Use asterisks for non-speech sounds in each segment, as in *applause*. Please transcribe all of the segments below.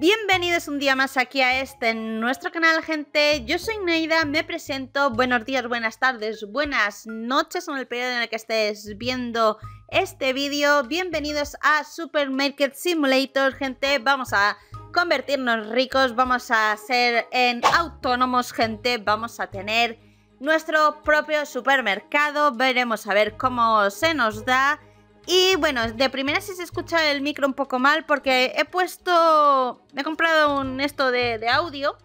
Bienvenidos un día más aquí a este en nuestro canal, gente. Yo soy Neida, me presento. Buenos días, buenas tardes, buenas noches en el periodo en el que estés viendo este vídeo. Bienvenidos a Supermarket Simulator, gente. Vamos a convertirnos ricos, vamos a ser en autónomos, gente. Vamos a tener nuestro propio supermercado. Veremos a ver cómo se nos da. Y bueno, de primera si se escucha el micro un poco mal porque he puesto... he comprado un esto de, audio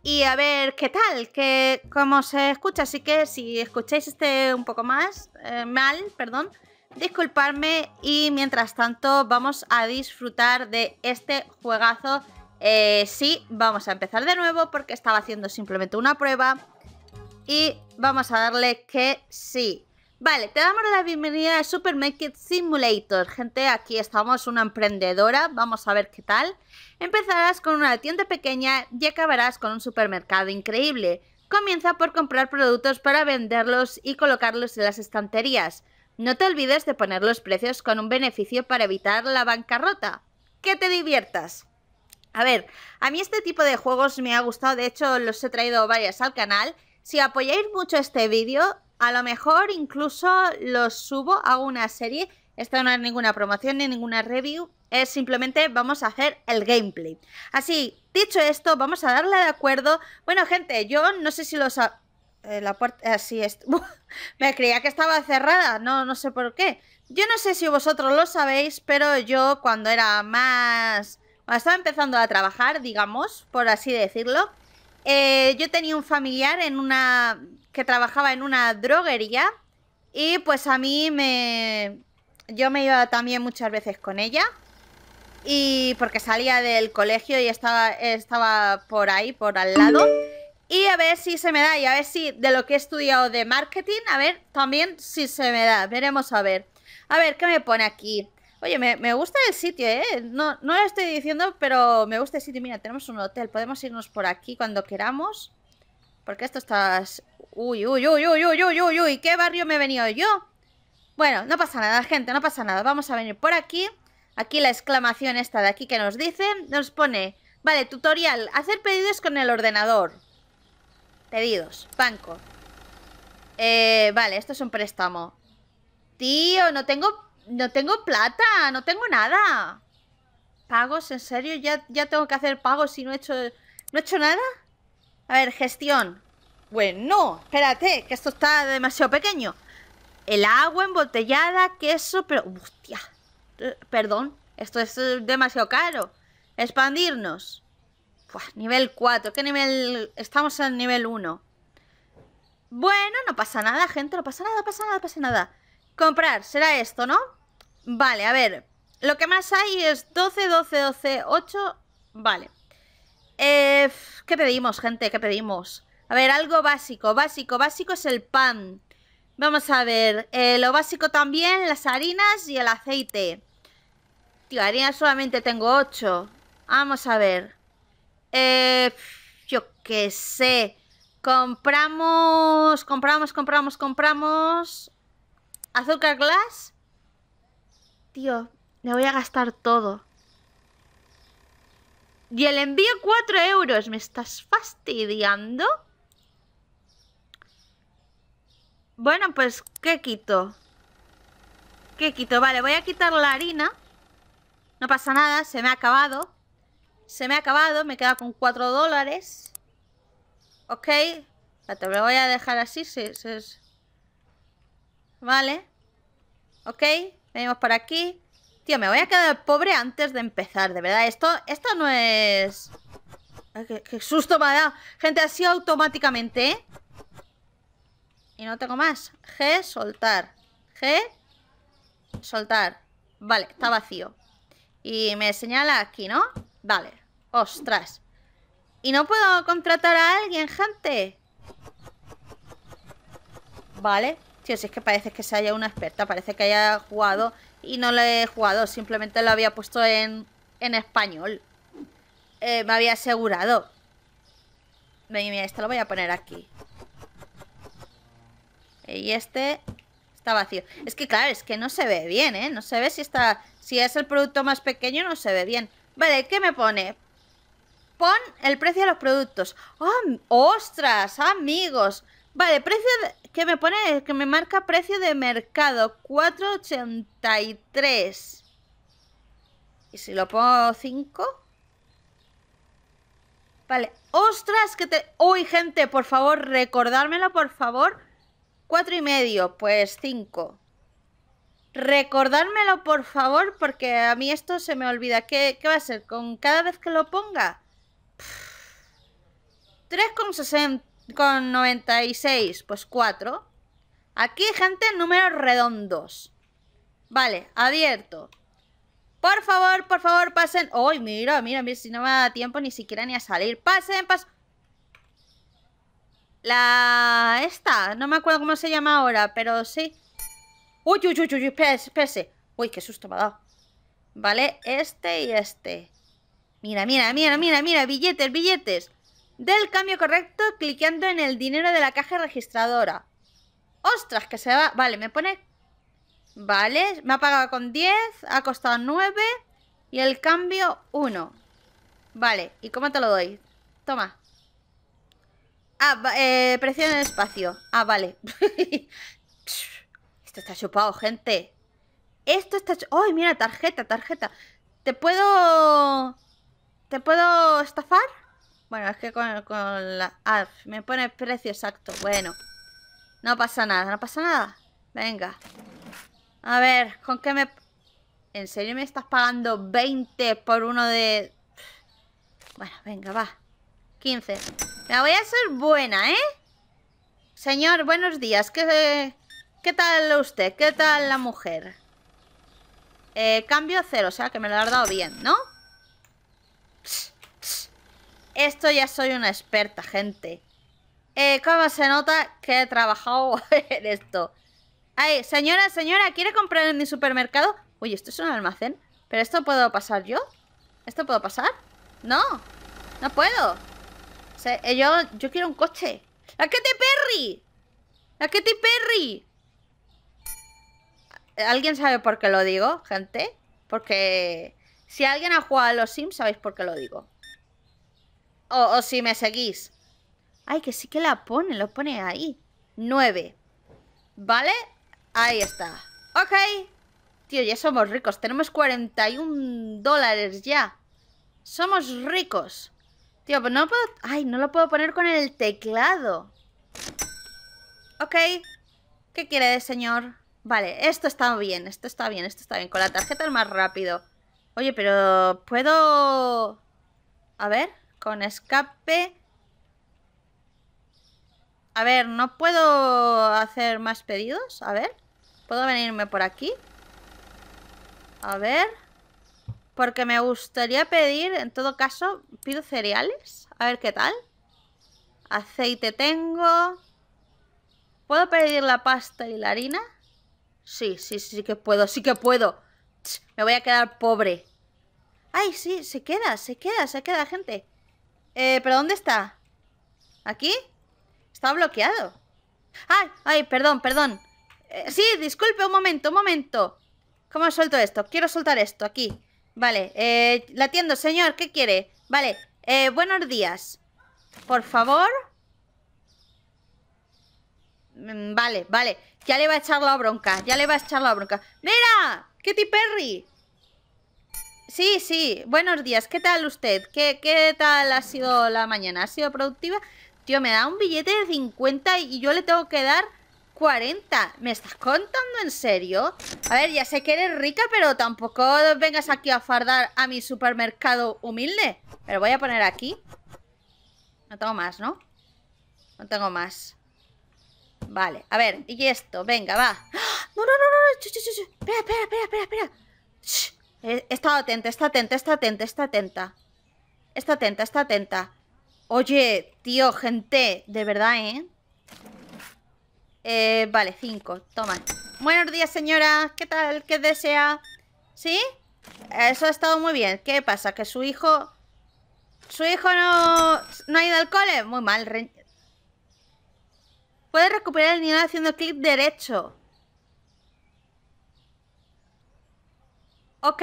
y a ver qué tal, que cómo se escucha. Así que si escucháis este un poco más eh, mal, perdón, disculparme y mientras tanto vamos a disfrutar de este juegazo. Eh, sí, vamos a empezar de nuevo porque estaba haciendo simplemente una prueba y vamos a darle que sí. Vale, te damos la bienvenida a Supermarket Simulator. Gente, aquí estamos, una emprendedora, vamos a ver qué tal. Empezarás con una tienda pequeña y acabarás con un supermercado increíble. Comienza por comprar productos para venderlos y colocarlos en las estanterías. No te olvides de poner los precios con un beneficio para evitar la bancarrota. ¡Que te diviertas! A ver, a mí este tipo de juegos me ha gustado, de hecho los he traído varias al canal. Si apoyáis mucho este vídeo, a lo mejor incluso los subo, hago una serie. Esta no es ninguna promoción ni ninguna review, es simplemente vamos a hacer el gameplay. Así, dicho esto, vamos a darle de acuerdo. Bueno, gente, yo no sé si los... Eh, la puerta... Eh, así es... *laughs* Me creía que estaba cerrada, no, no sé por qué. Yo no sé si vosotros lo sabéis, pero yo cuando era más... Cuando estaba empezando a trabajar, digamos, por así decirlo, eh, yo tenía un familiar en una que trabajaba en una droguería y pues a mí me... Yo me iba también muchas veces con ella y porque salía del colegio y estaba, estaba por ahí, por al lado. Y a ver si se me da, y a ver si de lo que he estudiado de marketing, a ver también si se me da. Veremos a ver. A ver, ¿qué me pone aquí? Oye, me, gusta el sitio, ¿eh? No, no lo estoy diciendo, pero me gusta el sitio. Mira, tenemos un hotel, podemos irnos por aquí cuando queramos. Porque esto está, Uy, uy, uy, uy, uy, uy, uy, uy, ¿qué barrio me he venido yo? Bueno, no pasa nada, gente, no pasa nada. Vamos a venir por aquí. Aquí la exclamación esta de aquí que nos dice, nos pone, vale, tutorial, hacer pedidos con el ordenador. Pedidos, banco. Eh, vale, esto es un préstamo. Tío, no tengo, no tengo plata, no tengo nada. ¿Pagos? ¿En serio? ¿Ya, ya tengo que hacer pagos Y no he hecho, no he hecho nada? A ver, gestión. Bueno, espérate, que esto está demasiado pequeño. El agua embotellada, queso, pero... Hostia. Eh, perdón, esto es eh, demasiado caro. Expandirnos. nivel 4. ¿Qué nivel? Estamos en nivel 1. Bueno, no pasa nada, gente. No pasa nada, pasa nada, pasa nada. Comprar, será esto, ¿no? Vale, a ver. Lo que más hay es 12, 12, 12, 8. Vale. Eh, ¿Qué pedimos, gente? ¿Qué pedimos? A ver, algo básico. Básico, básico es el pan. Vamos a ver. Eh, lo básico también, las harinas y el aceite. Tío, harinas solamente tengo 8. Vamos a ver. Eh, yo qué sé. Compramos, compramos, compramos, compramos. Azúcar glass. Tío, me voy a gastar todo. Y el envío 4 euros. ¿Me estás fastidiando? Bueno, pues, ¿qué quito? ¿Qué quito? Vale, voy a quitar la harina. No pasa nada, se me ha acabado. Se me ha acabado, me queda con 4 dólares. Ok. te lo voy a dejar así. si es. Vale. Ok, venimos por aquí. Tío, me voy a quedar pobre antes de empezar, de verdad. Esto, esto no es... qué, susto me ha dado. Gente, así automáticamente, ¿eh? Y no tengo más. G, soltar. G, soltar. Vale, está vacío. Y me señala aquí, ¿no? Vale. Ostras. ¿Y no puedo contratar a alguien, gente? Vale. Tío, si es que parece que se haya una experta. Parece que haya jugado y no lo he jugado. Simplemente lo había puesto en, en español. Eh, me había asegurado. Venga, mira, esto lo voy a poner aquí. Y este está vacío. Es que claro, es que no se ve bien, ¿eh? No se ve si está... Si es el producto más pequeño, no se ve bien. Vale, ¿qué me pone? Pon el precio de los productos. ¡Ostras, amigos! Vale, precio de... ¿Qué me pone? Que me marca precio de mercado. 4,83. ¿Y si lo pongo 5? Vale. ¡Ostras! Que te... ¡Uy, gente! Por favor, recordármelo, por favor Cuatro y medio, pues cinco. Recordármelo, por favor, porque a mí esto se me olvida. ¿Qué, va a ser? ¿Con cada vez que lo ponga? 3,96, pues 4. Aquí, gente, números redondos. Vale, abierto. Por favor, por favor, pasen. ¡Uy, mira, mira, mira! Si no me da tiempo ni siquiera ni a salir. ¡Pasen, pasen! La... Esta, no me acuerdo cómo se llama ahora, pero sí. Uy, uy, uy, uy, espérese, Uy, qué susto me ha dado. Vale, este y este. Mira, mira, mira, mira, mira, billetes, billetes. Del cambio correcto cliqueando en el dinero de la caja registradora. ¡Ostras, que se va! Vale, me pone... Vale, me ha pagado con 10, ha costado 9 y el cambio 1. Vale, ¿y cómo te lo doy? Toma. Ah, eh, en el espacio. Ah, vale. *laughs* Esto está chupado, gente. Esto está... ¡Ay, mira! Tarjeta, tarjeta. ¿Te puedo... ¿Te puedo estafar? Bueno, es que con, con la... Ah, me pone el precio exacto. Bueno. No pasa nada, no pasa nada. Venga. A ver, ¿con qué me... ¿En serio me estás pagando 20 por uno de...? Bueno, venga, va. 15. Me voy a ser buena, ¿eh? Señor, buenos días. ¿Qué, qué tal usted? ¿Qué tal la mujer? Eh, cambio cero, o sea que me lo ha dado bien, ¿no? Esto ya soy una experta, gente. Eh, ¿Cómo se nota que he trabajado *laughs* en esto? Ay, señora, señora, ¿quiere comprar en mi supermercado? Uy, esto es un almacén. ¿Pero esto puedo pasar yo? ¿Esto puedo pasar? No, no puedo. Yo, quiero un coche. ¡La Katy Perry! ¡La Katy Perry! ¿Alguien sabe por qué lo digo, gente? Porque si alguien ha jugado a los Sims, sabéis por qué lo digo. O, o si me seguís. Ay, que sí que la pone, lo pone ahí. 9. ¿Vale? Ahí está. Ok. Tío, ya somos ricos. Tenemos 41 dólares ya. Somos ricos. Tío, pues no puedo... Ay, no lo puedo poner con el teclado. Ok. ¿Qué quiere, señor? Vale, esto está bien, esto está bien, esto está bien. Con la tarjeta es más rápido. Oye, pero puedo... A ver, con escape... A ver, ¿no puedo hacer más pedidos? A ver, ¿puedo venirme por aquí? A ver... Porque me gustaría pedir, en todo caso, pido cereales. A ver qué tal. Aceite tengo. ¿Puedo pedir la pasta y la harina? Sí, sí, sí que puedo, sí que puedo. Me voy a quedar pobre. Ay, sí, se queda, se queda, se queda, gente. Eh, ¿pero dónde está? ¿Aquí? Está bloqueado. Ay, ay, perdón, perdón. Eh, sí, disculpe, un momento, un momento. ¿Cómo suelto esto? Quiero soltar esto, aquí. Vale, eh, la atiendo, señor, ¿qué quiere? Vale, eh, buenos días. Por favor. Mm, vale, vale. Ya le va a echar la bronca, ya le va a echar la bronca. ¡Mira! ¡Kitty Perry! Sí, sí, buenos días. ¿Qué tal usted? ¿Qué, ¿Qué tal ha sido la mañana? ¿Ha sido productiva? Tío, me da un billete de 50 y yo le tengo que dar 40. ¿Me estás contando en serio? A ver, ya sé que eres rica, pero tampoco vengas aquí a fardar a mi supermercado humilde. Pero voy a poner aquí. No tengo más, ¿no? No tengo más. Vale, a ver, y esto, venga, va. ¡Ah! No, no, no, no, no, Espera, espera, espera, espera, espera. Está atenta, está atenta, está atenta, está atenta. Está atenta, está atenta. Oye, tío, gente, de verdad, ¿eh? Eh, vale, 5, toma Buenos días señora, ¿qué tal? ¿Qué desea? ¿Sí? Eso ha estado muy bien, ¿qué pasa? Que su hijo... ¿Su hijo no, no ha ido al cole? Muy mal Puede recuperar el niño haciendo clic derecho Ok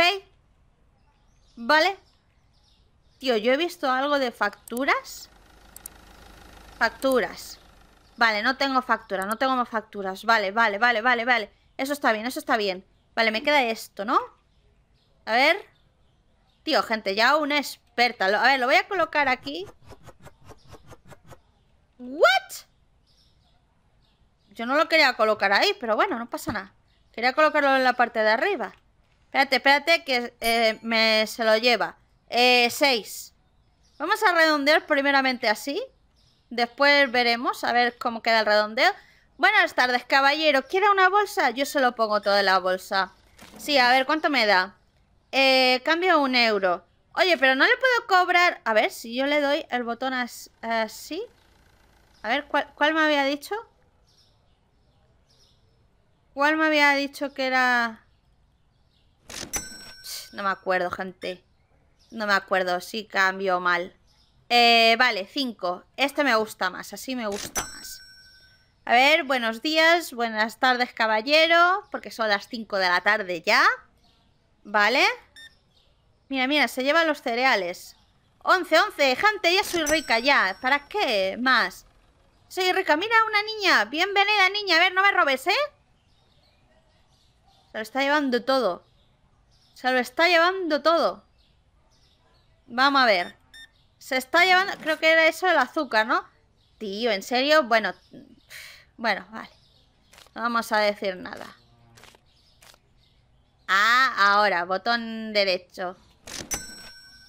Vale Tío, yo he visto algo de facturas Facturas Vale, no tengo factura, no tengo más facturas. Vale, vale, vale, vale, vale. Eso está bien, eso está bien. Vale, me queda esto, ¿no? A ver. Tío, gente, ya una experta. A ver, lo voy a colocar aquí. ¿What? Yo no lo quería colocar ahí, pero bueno, no pasa nada. Quería colocarlo en la parte de arriba. Espérate, espérate, que eh, me se lo lleva. Eh, 6. Vamos a redondear primeramente así. Después veremos a ver cómo queda el redondeo. Buenas tardes, caballero. ¿Quiere una bolsa? Yo se lo pongo toda la bolsa. Sí, a ver, ¿cuánto me da? Eh, cambio un euro. Oye, pero no le puedo cobrar... A ver, si yo le doy el botón así... A ver, ¿cuál, me había dicho? ¿Cuál me había dicho que era...? No me acuerdo, gente. No me acuerdo, Si cambio mal. Eh, vale, 5. Este me gusta más, así me gusta más. A ver, buenos días, buenas tardes, caballero, porque son las 5 de la tarde ya. Vale. Mira, mira, se llevan los cereales. 11, 11, gente, ya soy rica ya. ¿Para qué más? Soy rica. Mira, una niña. Bienvenida, niña. A ver, no me robes, ¿eh? Se lo está llevando todo. Se lo está llevando todo. Vamos a ver. Se está llevando, creo que era eso el azúcar, ¿no? Tío, ¿en serio? Bueno, bueno, vale. No vamos a decir nada. Ah, ahora, botón derecho.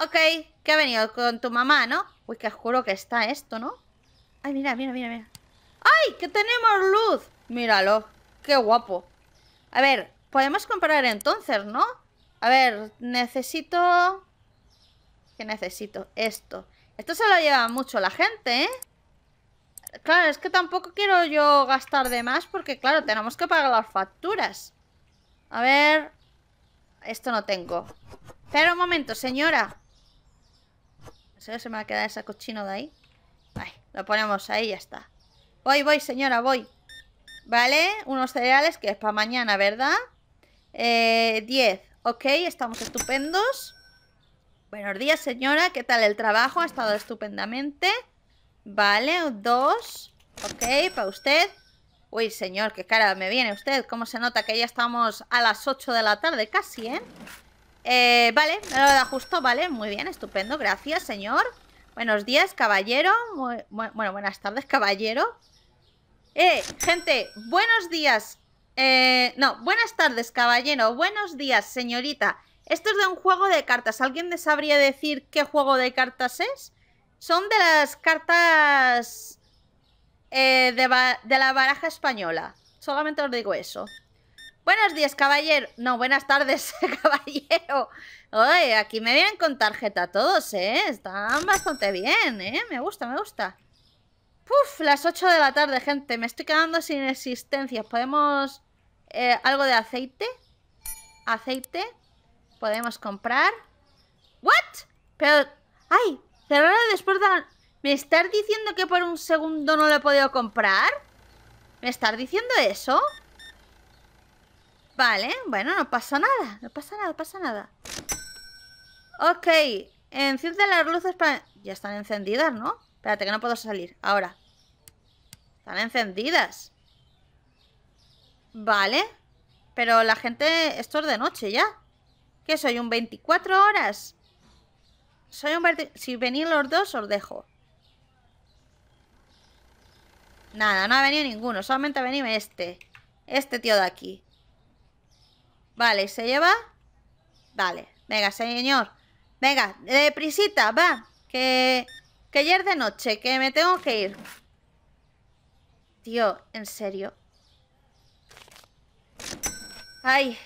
Ok, que ha venido con tu mamá, ¿no? Uy, qué juro que está esto, ¿no? Ay, mira, mira, mira, mira. ¡Ay, que tenemos luz! Míralo, qué guapo. A ver, podemos comprar entonces, ¿no? A ver, necesito necesito esto. Esto se lo lleva mucho la gente, ¿eh? Claro, es que tampoco quiero yo gastar de más porque, claro, tenemos que pagar las facturas. A ver... Esto no tengo. Espera un momento, señora. sé se me va a quedar ese cochino de ahí? lo ponemos ahí ya está. Voy, voy, señora, voy. Vale, unos cereales que es para mañana, ¿verdad? 10. Eh, ok, estamos estupendos. Buenos días, señora. ¿Qué tal el trabajo? Ha estado estupendamente. Vale, dos. Ok, para usted. Uy, señor, qué cara me viene usted. ¿Cómo se nota que ya estamos a las ocho de la tarde casi, eh? eh vale, me lo da justo, vale. Muy bien, estupendo. Gracias, señor. Buenos días, caballero. bueno, buenas tardes, caballero. Eh, gente, buenos días. Eh, no, buenas tardes, caballero. Buenos días, señorita. Esto es de un juego de cartas. ¿Alguien me sabría decir qué juego de cartas es? Son de las cartas eh, de, la baraja española. Solamente os digo eso. Buenos días, caballero. No, buenas tardes, *laughs* caballero. Oye, aquí me vienen con tarjeta todos, ¿eh? Están bastante bien, ¿eh? Me gusta, me gusta. Puf, las 8 de la tarde, gente. Me estoy quedando sin existencias. ¿Podemos... Eh, algo de aceite? ¿Aceite? Podemos comprar. ¿What? Pero... ¡Ay! cerrar después de... ¿Me estás diciendo que por un segundo no lo he podido comprar? ¿Me estás diciendo eso? Vale, bueno, no pasa nada. No pasa nada, pasa nada. Ok. Enciende las luces para... Ya están encendidas, ¿no? Espérate, que no puedo salir. Ahora. Están encendidas. Vale. Pero la gente... Esto es de noche ya. ¿Qué soy? ¿Un 24 horas? Soy un... Si venís los dos, os dejo. Nada, no ha venido ninguno. Solamente ha venido este. Este tío de aquí. Vale, se lleva? Vale. Venga, señor. Venga, prisita, va. Que... Que ayer de noche, que me tengo que ir. Tío, en serio. Ay,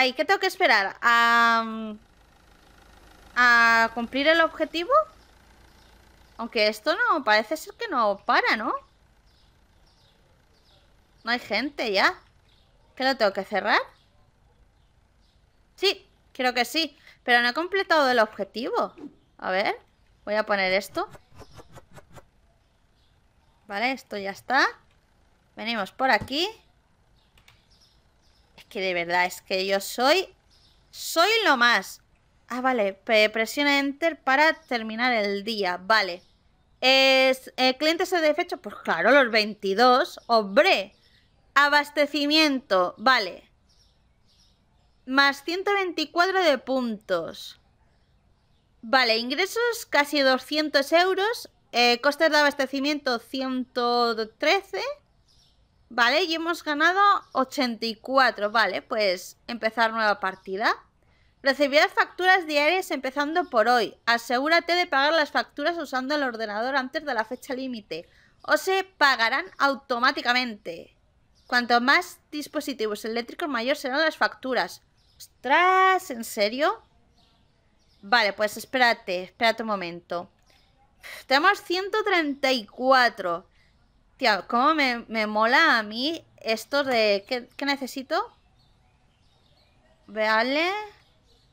Ahí, ¿qué tengo que esperar? ¿A, cumplir el objetivo? Aunque esto no, parece ser que no para, ¿no? No hay gente ya. que lo tengo que cerrar? Sí, creo que sí. Pero no he completado el objetivo. A ver, voy a poner esto. Vale, esto ya está. Venimos por aquí que de verdad es que yo soy... Soy lo más. Ah, vale. Presiona Enter para terminar el día. Vale. Es, de eh, ¿Clientes Pues claro, los 22. ¡Hombre! Abastecimiento. Vale. Más 124 de puntos. Vale, ingresos casi 200 euros. Eh, costes de abastecimiento 113. Vale, y hemos ganado 84. Vale, pues empezar nueva partida. Recibirás facturas diarias empezando por hoy. Asegúrate de pagar las facturas usando el ordenador antes de la fecha límite o se pagarán automáticamente. Cuanto más dispositivos eléctricos, mayor serán las facturas. ¡Ostras! ¿En serio? Vale, pues espérate, espérate un momento. Tenemos 134. Tío, cómo me, mola a mí esto de... ¿Qué, necesito? Vale.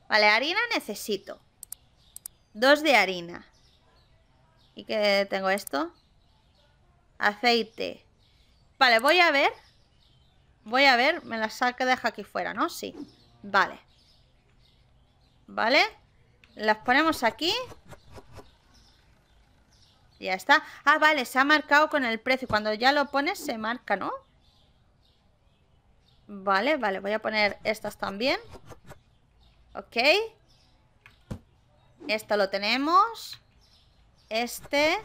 Vale, harina necesito. Dos de harina. ¿Y qué tengo esto? Aceite. Vale, voy a ver. Voy a ver. Me la saca deja aquí fuera, ¿no? Sí. Vale. Vale. Las ponemos aquí. Ya está. Ah, vale, se ha marcado con el precio. Cuando ya lo pones se marca, ¿no? Vale, vale, voy a poner estas también. Ok. Esto lo tenemos. Este.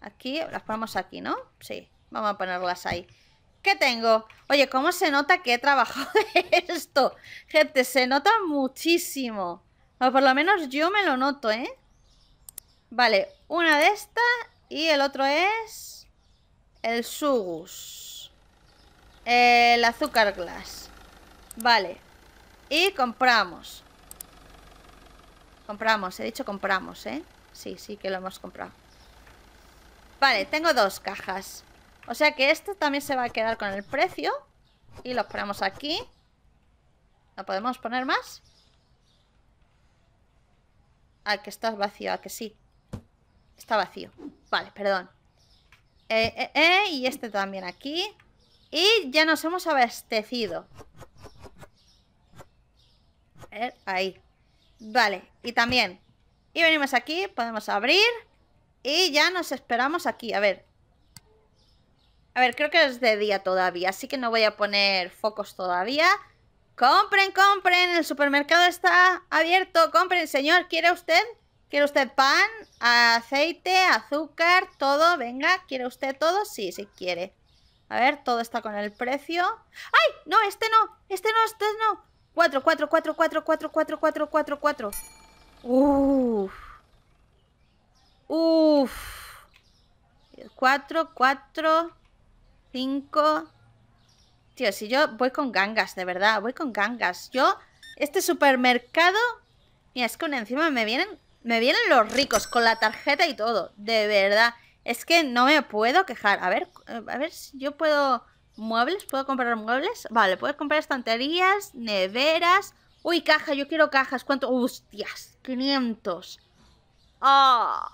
Aquí, las ponemos aquí, ¿no? Sí, vamos a ponerlas ahí. ¿Qué tengo? Oye, ¿cómo se nota que he trabajado *laughs* esto? Gente, se nota muchísimo. O por lo menos yo me lo noto, ¿eh? Vale, una de esta y el otro es el sugus. El azúcar glass. Vale. Y compramos. Compramos, he dicho compramos, ¿eh? Sí, sí que lo hemos comprado. Vale, tengo dos cajas. O sea que esto también se va a quedar con el precio. Y lo ponemos aquí. ¿No podemos poner más? ah, que está vacío, que sí. Está vacío. Vale, perdón. Eh, eh, eh, y este también aquí. Y ya nos hemos abastecido. ahí. Vale, y también. Y venimos aquí, podemos abrir. Y ya nos esperamos aquí. A ver. A ver, creo que es de día todavía, así que no voy a poner focos todavía. Compren, compren, el supermercado está abierto, compren, señor, ¿quiere usted? ¿Quiere usted pan, aceite, azúcar, todo? Venga, ¿quiere usted todo? Sí, sí quiere. A ver, todo está con el precio. ¡Ay! No, este no, este no, este no. 4, cuatro, cuatro, 4, 4, 4, 4, cuatro. 4. Uf. Uf. Cuatro, cuatro, 5. Tío, si yo voy con gangas, de verdad, voy con gangas. Yo, este supermercado... Mira, es que encima me vienen me vienen los ricos con la tarjeta y todo. De verdad. Es que no me puedo quejar. A ver, a ver si yo puedo... ¿Muebles? ¿Puedo comprar muebles? Vale, puedo comprar estanterías, neveras... Uy, caja, yo quiero cajas. ¿Cuánto? ¡Hostias! 500. ¡Ah!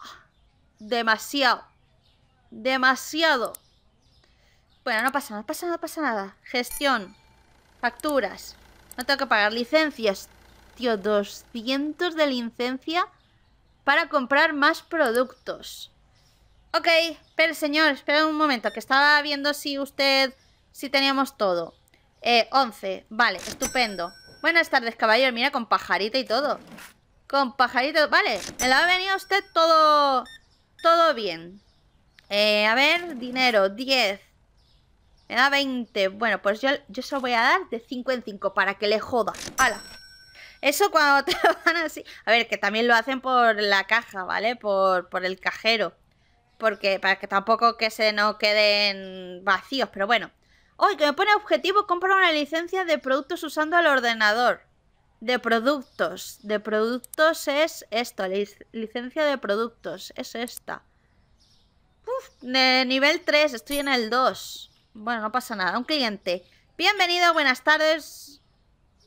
Demasiado. Demasiado. Bueno, no pasa nada, pasa nada, pasa nada. Gestión. Facturas. No tengo que pagar licencias. Tío, 200 de licencia para comprar más productos. Ok, pero señor, espera un momento, que estaba viendo si usted, si teníamos todo. Eh, 11, vale, estupendo. Buenas tardes, caballero, mira, con pajarito y todo. Con pajarito, vale, me lo ha venido usted todo, todo bien. Eh, a ver, dinero, 10. Me da 20. Bueno, pues yo, yo se lo voy a dar de 5 en 5 para que le joda. ¡Hala! Eso cuando *laughs* te van así. A ver, que también lo hacen por la caja, ¿vale? Por, el cajero. Porque para que tampoco que se no queden vacíos, pero bueno. Hoy que me pone objetivo comprar una licencia de productos usando el ordenador. De productos. De productos es esto. licencia de productos. Es esta. Uf, de nivel 3. Estoy en el 2. Bueno, no pasa nada. Un cliente. Bienvenido, buenas tardes.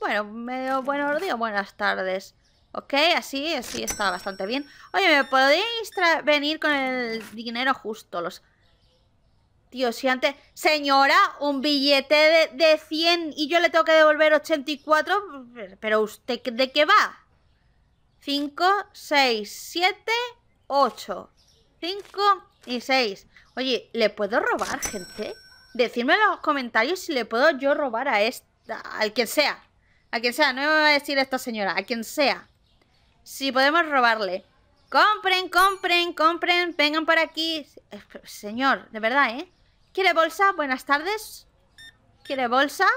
Bueno, medio buenos días, buenas tardes. Ok, así, así está bastante bien. Oye, ¿me podéis venir con el dinero justo? Los... Tío, si antes... Señora, un billete de, 100 y yo le tengo que devolver 84. Pero usted, ¿de qué va? 5, 6, 7, 8. 5 y 6. Oye, ¿le puedo robar, gente? Decidme en los comentarios si le puedo yo robar a esta, al quien sea. A quien sea, no me va a decir esta señora, a quien sea. Si podemos robarle. Compren, compren, compren, vengan por aquí. Señor, de verdad, ¿eh? ¿Quiere bolsa? Buenas tardes. ¿Quiere bolsa?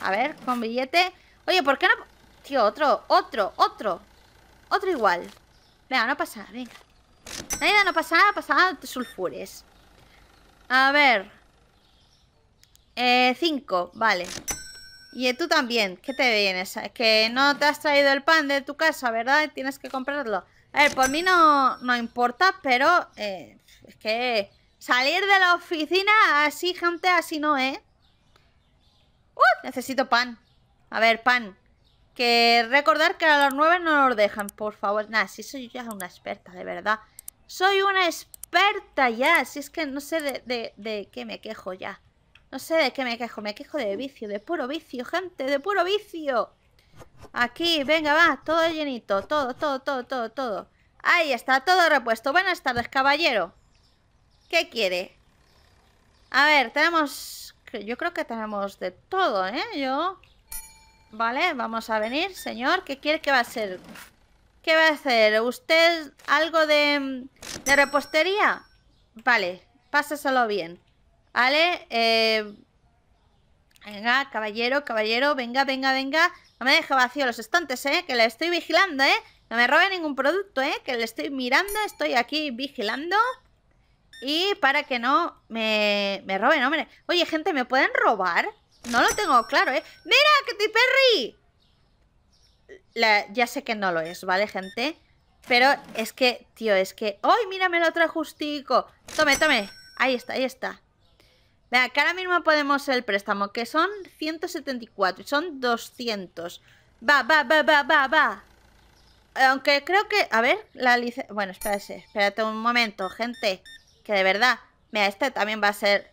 A ver, con billete. Oye, ¿por qué no...? Tío, otro, otro, otro. Otro igual. Venga, no pasa nada, venga. Nada, no pasa nada, pasa nada, te sulfures. A ver. Eh, cinco, vale. Y tú también, ¿qué te vienes? Que no te has traído el pan de tu casa, ¿verdad? Tienes que comprarlo. A ver, por mí no, importa, pero eh, es que salir de la oficina así, gente, así no, ¿eh? necesito pan. A ver, pan. Que recordar que a las nueve no nos dejan, por favor. Nada, si soy ya una experta, de verdad. Soy una experta ya, si es que no sé de, de qué me quejo ya. No sé de qué me quejo, me quejo de vicio, de puro vicio, gente, de puro vicio. Aquí, venga, va, todo llenito, todo, todo, todo, todo, todo. Ahí está, todo repuesto. Buenas tardes, caballero. ¿Qué quiere? A ver, tenemos... Yo creo que tenemos de todo, ¿eh? Yo... Vale, vamos a venir, señor. ¿Qué quiere que va a ser? ¿Qué va a hacer? ¿Usted algo de, de repostería? Vale, pásaselo bien. ¿Vale? Eh, venga, caballero, caballero, venga, venga, venga. No me deje vacío los estantes, ¿eh? Que le estoy vigilando, ¿eh? No me robe ningún producto, ¿eh? Que le estoy mirando, estoy aquí vigilando. Y para que no me, me roben, hombre. Oye, gente, ¿me pueden robar? No lo tengo claro, ¿eh? ¡Mira, Katy Perry! ya sé que no lo es, ¿vale, gente? Pero es que, tío, es que... ¡Ay, mírame el lo justico! Tome, tome. Ahí está, ahí está. Venga, que ahora mismo podemos el préstamo, que son 174 y son 200. Va, va, va, va, va, va. Aunque creo que... A ver, la licencia... Bueno, espérate, espérate un momento, gente. Que de verdad... Mira, este también va a ser...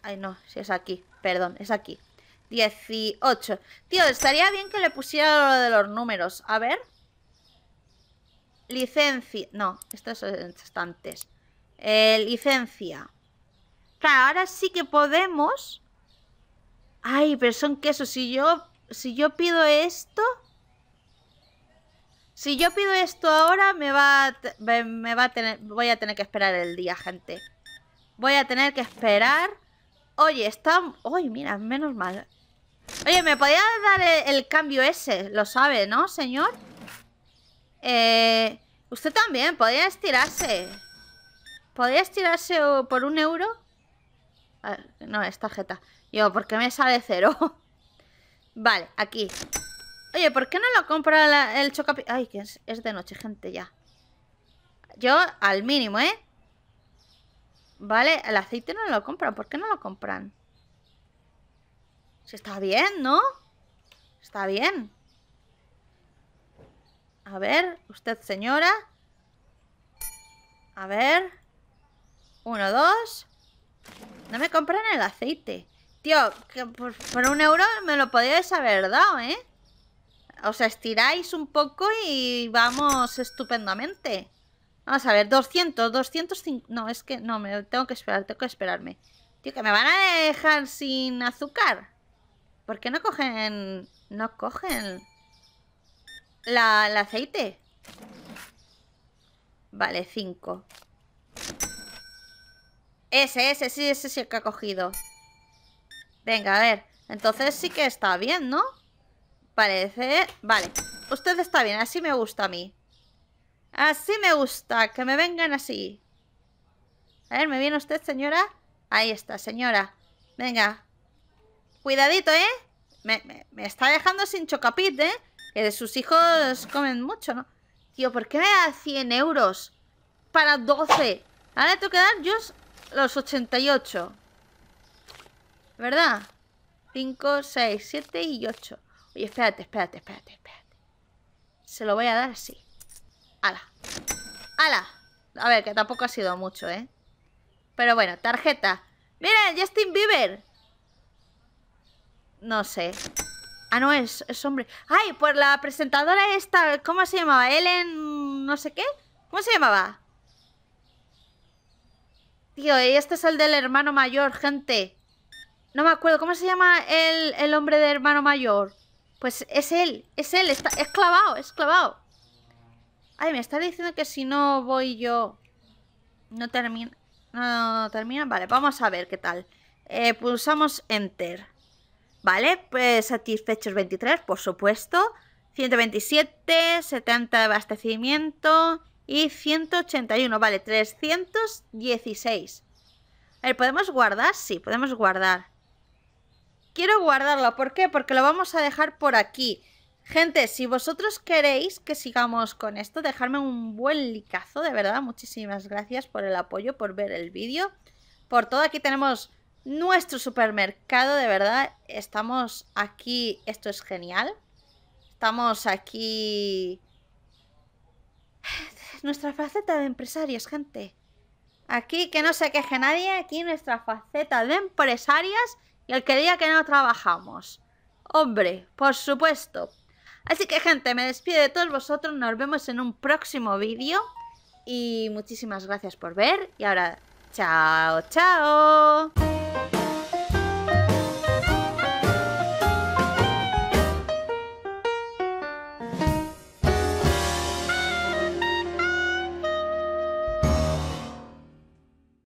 Ay, no, si es aquí. Perdón, es aquí. 18. Tío, estaría bien que le pusiera lo de los números. A ver. Licencia. No, estos son instantes. Eh, licencia. Claro, ahora sí que podemos. Ay, pero son quesos. Si yo, si yo pido esto... Si yo pido esto ahora, me va, a, me va a tener, voy a tener que esperar el día, gente. Voy a tener que esperar. Oye, está... Oye, mira, menos mal. Oye, ¿me podía dar el, cambio ese? Lo sabe, ¿no, señor? Eh, usted también, podría estirarse. Podría estirarse por un euro. Ah, no, es tarjeta. Yo, ¿por qué me sale cero? *laughs* vale, aquí. Oye, ¿por qué no lo compra el chocapi? Ay, que es, es de noche, gente, ya. Yo, al mínimo, ¿eh? Vale, el aceite no lo compran. ¿Por qué no lo compran? Si está bien, ¿no? Está bien. A ver, usted señora. A ver. Uno, dos. No me compran el aceite. Tío, que por, un euro me lo podíais haber dado, ¿eh? Os estiráis un poco y vamos estupendamente. Vamos a ver, 200, 205... No, es que no, me tengo que esperar, tengo que esperarme. Tío, que me van a dejar sin azúcar. ¿Por qué no cogen... No cogen... La, el aceite? Vale, 5. Ese, ese, sí, ese sí el que ha cogido. Venga, a ver. Entonces sí que está bien, ¿no? Parece... Vale. Usted está bien, así me gusta a mí. Así me gusta, que me vengan así. A ver, ¿me viene usted, señora? Ahí está, señora. Venga. Cuidadito, ¿eh? Me, está dejando sin chocapit, ¿eh? Que de sus hijos comen mucho, ¿no? Tío, ¿por qué me da 100 euros para 12? Ahora tengo que dar yo los 88. ¿Verdad? 5, 6, 7 y 8. Oye, espérate, espérate, espérate, espérate. Se lo voy a dar así. ¡Hala! ¡Hala! A ver, que tampoco ha sido mucho, ¿eh? Pero bueno, tarjeta. ¡Mira, Justin Bieber! No sé. Ah, no, es, es hombre. ¡Ay, pues la presentadora esta! ¿Cómo se llamaba? Ellen... no sé qué. ¿Cómo se llamaba? Tío, este es el del hermano mayor, gente. No me acuerdo, ¿cómo se llama el, el hombre de hermano mayor? Pues es él, es él, está, es clavado, es clavado. Ay, me está diciendo que si no voy yo... No termina... No, termina. Vale, vamos a ver qué tal. Eh, pulsamos Enter. Vale, pues satisfechos 23, por supuesto. 127, 70 de abastecimiento y 181, vale, 316. A ver, ¿podemos guardar? Sí, podemos guardar. Quiero guardarlo, ¿por qué? Porque lo vamos a dejar por aquí. Gente, si vosotros queréis que sigamos con esto, dejarme un buen licazo, de verdad, muchísimas gracias por el apoyo, por ver el vídeo, por todo. Aquí tenemos nuestro supermercado, de verdad, estamos aquí, esto es genial. Estamos aquí nuestra faceta de empresarias, gente. Aquí que no se queje nadie, aquí nuestra faceta de empresarias y el que diga que no trabajamos. Hombre, por supuesto. Así que gente, me despido de todos vosotros, nos vemos en un próximo vídeo y muchísimas gracias por ver y ahora, chao, chao.